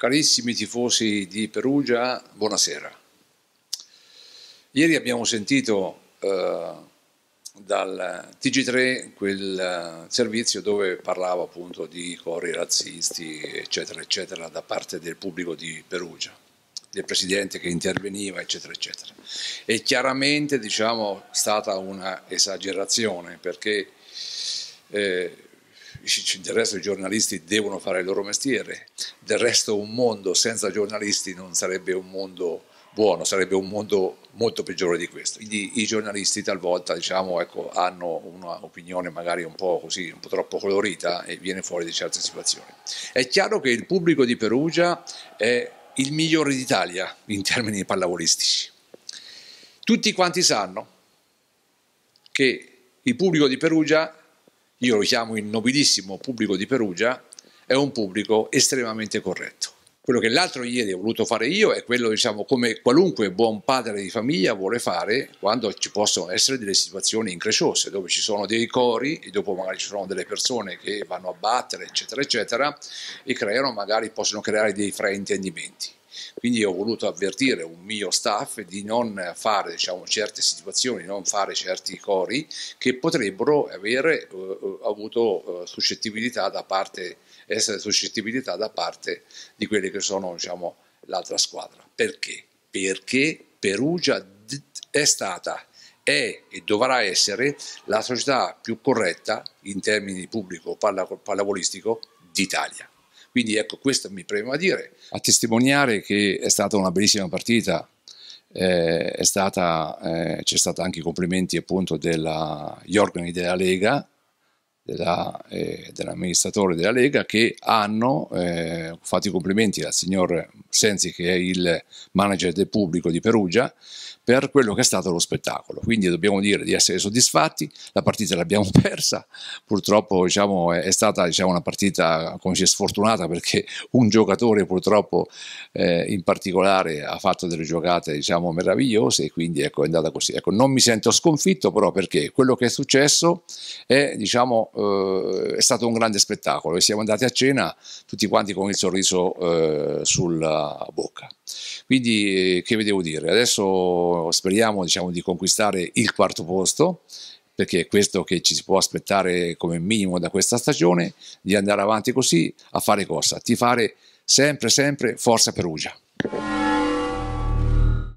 Carissimi tifosi di Perugia, buonasera. Ieri abbiamo sentito eh, dal TG3 quel eh, servizio dove parlava appunto di cori razzisti, eccetera, eccetera, da parte del pubblico di Perugia, del presidente che interveniva, eccetera, eccetera. E chiaramente, diciamo, stata una esagerazione perché... Eh, del resto i giornalisti devono fare il loro mestiere, del resto un mondo senza giornalisti non sarebbe un mondo buono, sarebbe un mondo molto peggiore di questo. Quindi i giornalisti talvolta diciamo, ecco, hanno un'opinione magari un po' così, un po' troppo colorita e viene fuori di certe situazioni. È chiaro che il pubblico di Perugia è il migliore d'Italia in termini pallavolistici. Tutti quanti sanno che il pubblico di Perugia io lo chiamo il nobilissimo pubblico di Perugia, è un pubblico estremamente corretto. Quello che l'altro ieri ho voluto fare io è quello, diciamo, come qualunque buon padre di famiglia vuole fare quando ci possono essere delle situazioni incresciose, dove ci sono dei cori e dopo magari ci sono delle persone che vanno a battere, eccetera, eccetera, e creano, magari possono creare dei fraintendimenti. Quindi ho voluto avvertire un mio staff di non fare diciamo, certe situazioni, non fare certi cori che potrebbero avere eh, eh avuto eh, suscettibilità da parte, essere suscettibilità da parte di quelle che sono diciamo, l'altra squadra. Perché? Perché Perugia è stata è e dovrà essere la società più corretta in termini pubblico pallavolistico d'Italia. Quindi ecco, questo mi preme dire, a testimoniare che è stata una bellissima partita, eh, eh c'è stato anche i complimenti appunto della, organi della Lega, della, eh, dell'amministratore della Lega che hanno eh, fatto i complimenti al signor Sensi, che è il manager del pubblico di Perugia, per quello che è stato lo spettacolo. Quindi dobbiamo dire di essere soddisfatti, la partita l'abbiamo persa, purtroppo diciamo, è, stata diciamo, una partita dice, sfortunata perché un giocatore purtroppo eh, in particolare ha fatto delle giocate diciamo, meravigliose e quindi ecco, è andata così. Ecco, non mi sento sconfitto però perché quello che è successo è, diciamo, eh, è stato un grande spettacolo e siamo andati a cena tutti quanti con il sorriso eh, sulla bocca Quindi eh, che vi devo dire? Adesso speriamo diciamo, di conquistare il quarto posto perché è questo che ci si può aspettare come minimo da questa stagione, di andare avanti così a fare cosa? Ti fare sempre sempre Forza Perugia.